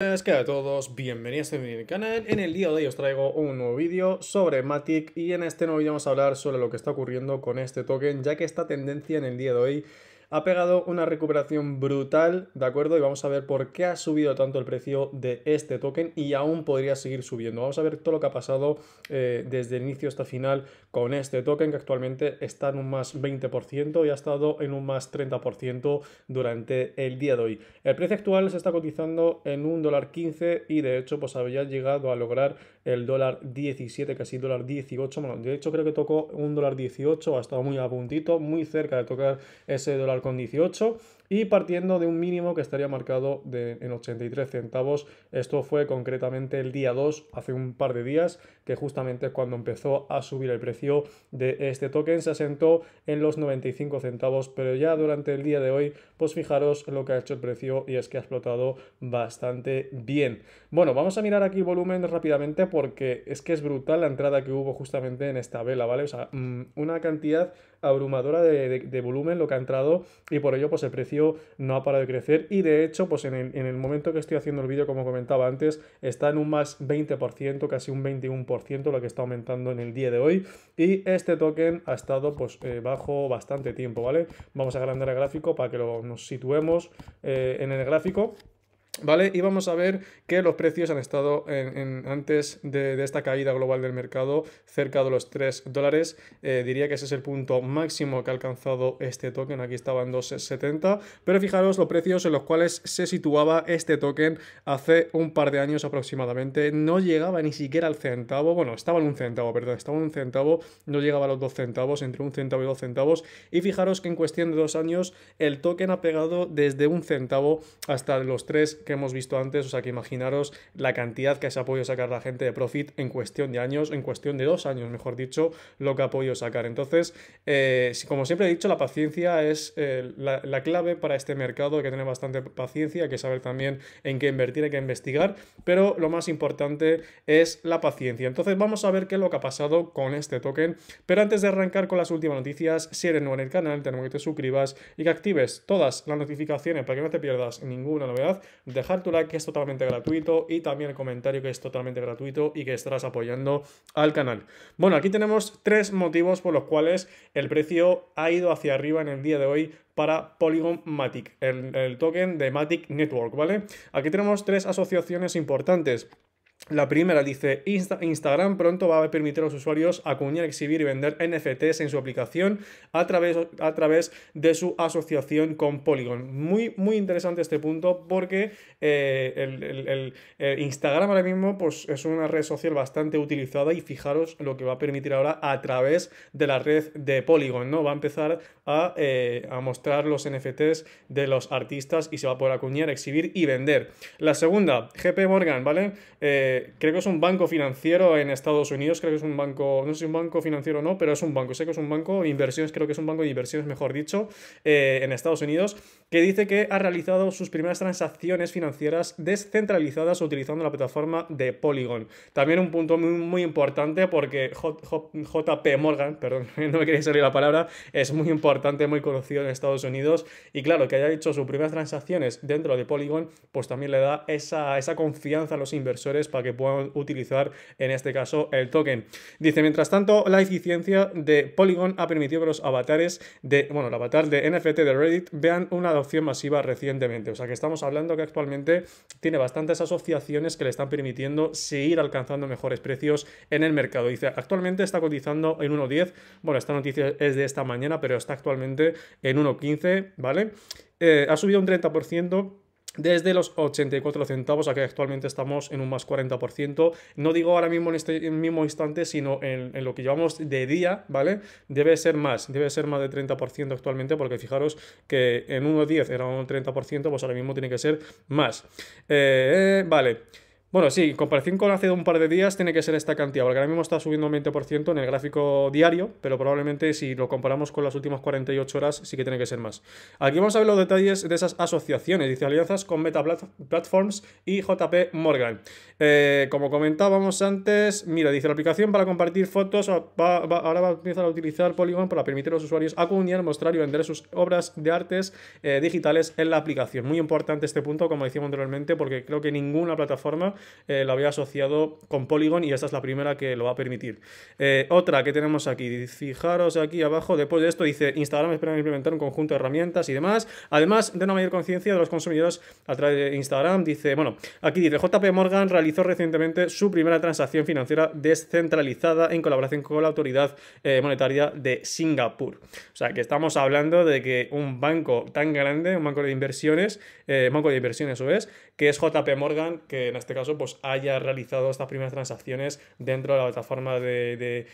¡Hola a todos, bienvenidos a mi canal. En el día de hoy os traigo un nuevo vídeo sobre Matic y en este nuevo vídeo vamos a hablar sobre lo que está ocurriendo con este token ya que esta tendencia en el día de hoy ha pegado una recuperación brutal, ¿de acuerdo? Y vamos a ver por qué ha subido tanto el precio de este token y aún podría seguir subiendo. Vamos a ver todo lo que ha pasado eh, desde el inicio hasta final con este token que actualmente está en un más 20% y ha estado en un más 30% durante el día de hoy. El precio actual se está cotizando en un dólar 15 y de hecho pues había llegado a lograr el dólar 17, casi dólar 18. Bueno, de hecho creo que tocó un dólar 18, ha estado muy a puntito, muy cerca de tocar ese dólar con 18 y partiendo de un mínimo que estaría marcado en 83 centavos. Esto fue concretamente el día 2, hace un par de días, que justamente cuando empezó a subir el precio de este token. Se asentó en los 95 centavos, pero ya durante el día de hoy, pues fijaros lo que ha hecho el precio y es que ha explotado bastante bien. Bueno, vamos a mirar aquí el volumen rápidamente porque es que es brutal la entrada que hubo justamente en esta vela, ¿vale? O sea, mm, una cantidad abrumadora de volumen lo que ha entrado y por ello pues el precio no ha parado de crecer y de hecho, pues en el, en momento que estoy haciendo el vídeo, como comentaba antes, está en un más 20%, casi un 21% lo que está aumentando en el día de hoy y este token ha estado pues eh, bajo bastante tiempo, ¿vale? Vamos a agrandar el gráfico para que lo, nos situemos eh, en el gráfico. ¿Vale? Y vamos a ver que los precios han estado en, antes de, esta caída global del mercado cerca de los 3 dólares. Eh, diría que ese es el punto máximo que ha alcanzado este token. Aquí estaba en 2,70. Pero fijaros los precios en los cuales se situaba este token hace un par de años aproximadamente. No llegaba ni siquiera al centavo. Bueno, estaba en un centavo, perdón. Estaba en un centavo. No llegaba a los 2 centavos, entre un centavo y dos centavos. Y fijaros que en cuestión de dos años el token ha pegado desde un centavo hasta los 3 que hemos visto antes, o sea que imaginaros la cantidad que se ha podido sacar la gente de Profit en cuestión de años, en cuestión de dos años, mejor dicho, lo que ha podido sacar. Entonces, eh, como siempre he dicho, la paciencia es eh, la, clave para este mercado, hay que tener bastante paciencia, hay que saber también en qué invertir, hay que investigar, pero lo más importante es la paciencia. Entonces vamos a ver qué es lo que ha pasado con este token, pero antes de arrancar con las últimas noticias, si eres nuevo en el canal, tenemos que te suscribas y que actives todas las notificaciones para que no te pierdas ninguna novedad dejar tu like que es totalmente gratuito y también el comentario que es totalmente gratuito y que estarás apoyando al canal. Bueno, aquí tenemos tres motivos por los cuales el precio ha ido hacia arriba en el día de hoy para Polygon Matic, el, el token de Matic Network, ¿vale? Aquí tenemos tres asociaciones importantes. La primera dice, Instagram pronto va a permitir a los usuarios acuñar, exhibir y vender NFTs en su aplicación a través, a través de su asociación con Polygon. Muy, muy interesante este punto porque eh, el, eh, Instagram ahora mismo pues, es una red social bastante utilizada y fijaros lo que va a permitir ahora a través de la red de Polygon, ¿no? Va a empezar a, eh, a mostrar los NFTs de los artistas y se va a poder acuñar, exhibir y vender. La segunda, GP Morgan, ¿vale? Eh, creo que es un banco financiero en Estados Unidos, creo que es un banco, no sé si es un banco financiero o no, pero es un banco, sé que es un banco de inversiones, creo que es un banco de inversiones, mejor dicho, eh, en Estados Unidos, que dice que ha realizado sus primeras transacciones financieras descentralizadas utilizando la plataforma de Polygon. También un punto muy, importante porque JP Morgan, perdón, no me quería salir la palabra, es muy importante, muy conocido en Estados Unidos y claro, que haya hecho sus primeras transacciones dentro de Polygon, pues también le da esa, esa confianza a los inversores que puedan utilizar en este caso el token. Dice, mientras tanto, la eficiencia de Polygon ha permitido que los avatares de, bueno, el avatar de NFT de Reddit vean una adopción masiva recientemente. O sea que estamos hablando que actualmente tiene bastantes asociaciones que le están permitiendo seguir alcanzando mejores precios en el mercado. Dice, actualmente está cotizando en 1.10. Bueno, esta noticia es de esta mañana, pero está actualmente en 1.15, ¿vale? Eh, ha subido un 30% desde los 84 centavos a que actualmente estamos en un más 40%. No digo ahora mismo en este mismo instante, sino en, lo que llevamos de día, ¿vale? Debe ser más, debe ser más de 30% actualmente, porque fijaros que en 1.10 era un 30%, pues ahora mismo tiene que ser más. Eh, vale. Bueno, sí, en comparación con hace un par de días tiene que ser esta cantidad, porque ahora mismo está subiendo un 20% en el gráfico diario, pero probablemente si lo comparamos con las últimas 48 horas sí que tiene que ser más. Aquí vamos a ver los detalles de esas asociaciones, dice alianzas con Meta Platforms y JP Morgan. Eh, como comentábamos antes, mira, dice la aplicación para compartir fotos, ahora va a empezar a utilizar Polygon para permitir a los usuarios acuñar, mostrar y vender sus obras de artes eh, digitales en la aplicación. Muy importante este punto, como decíamos anteriormente, porque creo que ninguna plataforma eh, lo había asociado con Polygon y esta es la primera que lo va a permitir. Eh, otra que tenemos aquí, fijaros aquí abajo, después de esto dice Instagram espera implementar un conjunto de herramientas y demás, además de una mayor conciencia de los consumidores a través de Instagram, dice, bueno, aquí dice JP Morgan realizó recientemente su primera transacción financiera descentralizada en colaboración con la autoridad eh, monetaria de Singapur. O sea que estamos hablando de que un banco tan grande, un banco de inversiones, banco de inversiones o es, que es JP Morgan, que en este caso pues haya realizado estas primeras transacciones dentro de la plataforma de,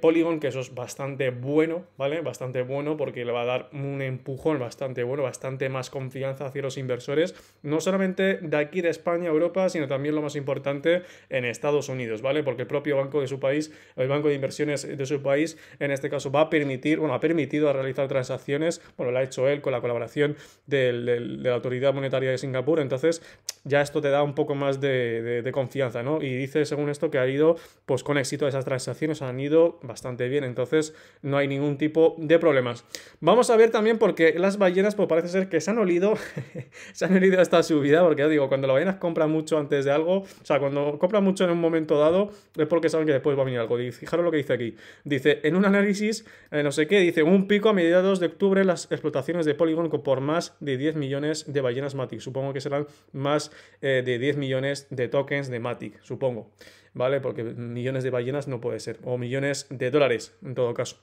Polygon, que eso es bastante bueno, ¿vale? Bastante bueno porque le va a dar un empujón bastante bueno, bastante más confianza hacia los inversores, no solamente de aquí de España, Europa, sino también lo más importante en Estados Unidos, ¿vale? Porque el propio banco de su país, el banco de inversiones de su país, en este caso va a permitir, bueno, ha permitido realizar transacciones, bueno, lo ha hecho él con la colaboración de la Autoridad Monetaria de Singapur, entonces ya esto te da un poco más de, confianza, ¿no? Y dice, según esto, que ha ido, pues con éxito esas transacciones, han ido bastante bien, entonces no hay ningún tipo de problemas. Vamos a ver también porque las ballenas, pues parece ser que se han olido, se han olido esta subida, porque ya digo, cuando las ballenas compran mucho antes de algo, o sea, cuando compran mucho en un momento dado, es porque saben que después va a venir algo. fijaros lo que dice aquí. Dice, en un análisis, eh, no sé qué, dice, un pico a mediados de octubre las explotaciones de Polygon por más de 10 millones de ballenas Matic. Supongo que serán más eh, de 10 millones de tokens de Matic, supongo, ¿vale? Porque millones de ballenas no puede ser, o millones de dólares en todo caso,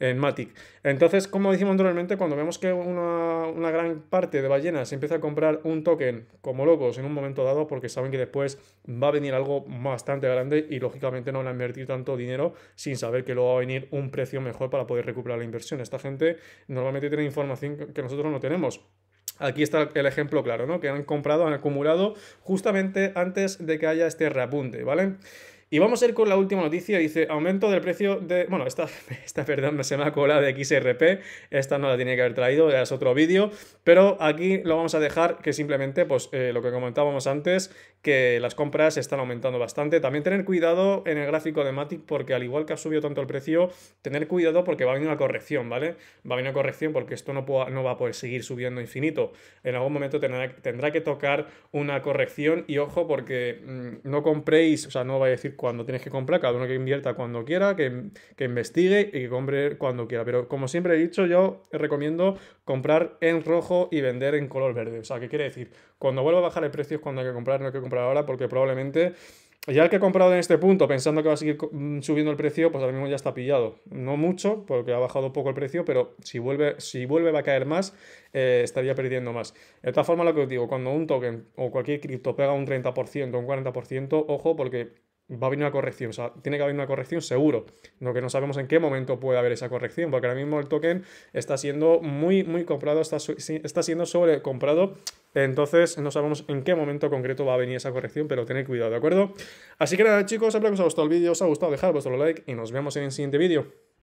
en Matic. Entonces, como decimos anteriormente, cuando vemos que una, una gran parte de ballenas empieza a comprar un token como locos en un momento dado, porque saben que después va a venir algo bastante grande y lógicamente no van a invertir tanto dinero sin saber que luego va a venir un precio mejor para poder recuperar la inversión. Esta gente normalmente tiene información que nosotros no tenemos. Aquí está el ejemplo claro, ¿no? Que han comprado, han acumulado justamente antes de que haya este repunte, ¿vale? Y vamos a ir con la última noticia. Dice, aumento del precio de... Bueno, esta, esta perdón, se me ha colado de XRP. Esta no la tiene que haber traído, ya es otro vídeo. Pero aquí lo vamos a dejar que simplemente, pues eh, lo que comentábamos antes, que las compras están aumentando bastante. También tener cuidado en el gráfico de Matic porque al igual que ha subido tanto el precio, tener cuidado porque va a venir una corrección, ¿vale? Va a venir una corrección porque esto no, no va a poder seguir subiendo infinito. En algún momento tendrá, tendrá que tocar una corrección y ojo porque mm, no compréis, o sea, no va a decir cuando tienes que comprar, cada uno que invierta cuando quiera, que, investigue y que compre cuando quiera. Pero como siempre he dicho, yo recomiendo comprar en rojo y vender en color verde. O sea, ¿qué quiere decir? Cuando vuelva a bajar el precio es cuando hay que comprar, no hay que comprar ahora porque probablemente... Ya el que ha comprado en este punto, pensando que va a seguir mm, subiendo el precio, pues ahora mismo ya está pillado. No mucho, porque ha bajado poco el precio, pero si vuelve, si vuelve va a caer más, eh, estaría perdiendo más. De todas formas, lo que os digo, cuando un token o cualquier cripto pega un 30% un 40%, ojo, porque va a venir una corrección, o sea, tiene que haber una corrección seguro. Lo que no sabemos en qué momento puede haber esa corrección, porque ahora mismo el token está siendo muy, muy comprado, está, está siendo comprado, Entonces no sabemos en qué momento concreto va a venir esa corrección, pero tened cuidado, ¿de acuerdo? Así que nada chicos, espero que os haya gustado el vídeo, os ha gustado, dejad vuestro like y nos vemos en el siguiente vídeo.